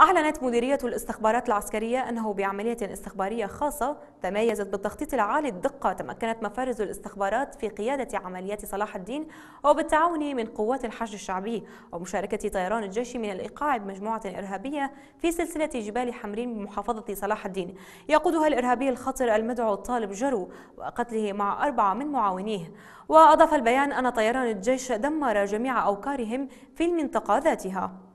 أعلنت مديرية الاستخبارات العسكرية أنه بعملية استخبارية خاصة تميزت بالتخطيط العالي الدقة تمكنت مفارز الاستخبارات في قيادة عمليات صلاح الدين وبالتعاون من قوات الحشد الشعبي ومشاركة طيران الجيش من الإيقاع بمجموعة إرهابية في سلسلة جبال حمرين بمحافظة صلاح الدين يقودها الإرهابي الخطر المدعو طالب جرو وقتله مع أربعة من معاونيه وأضاف البيان أن طيران الجيش دمر جميع أوكارهم في المنطقة ذاتها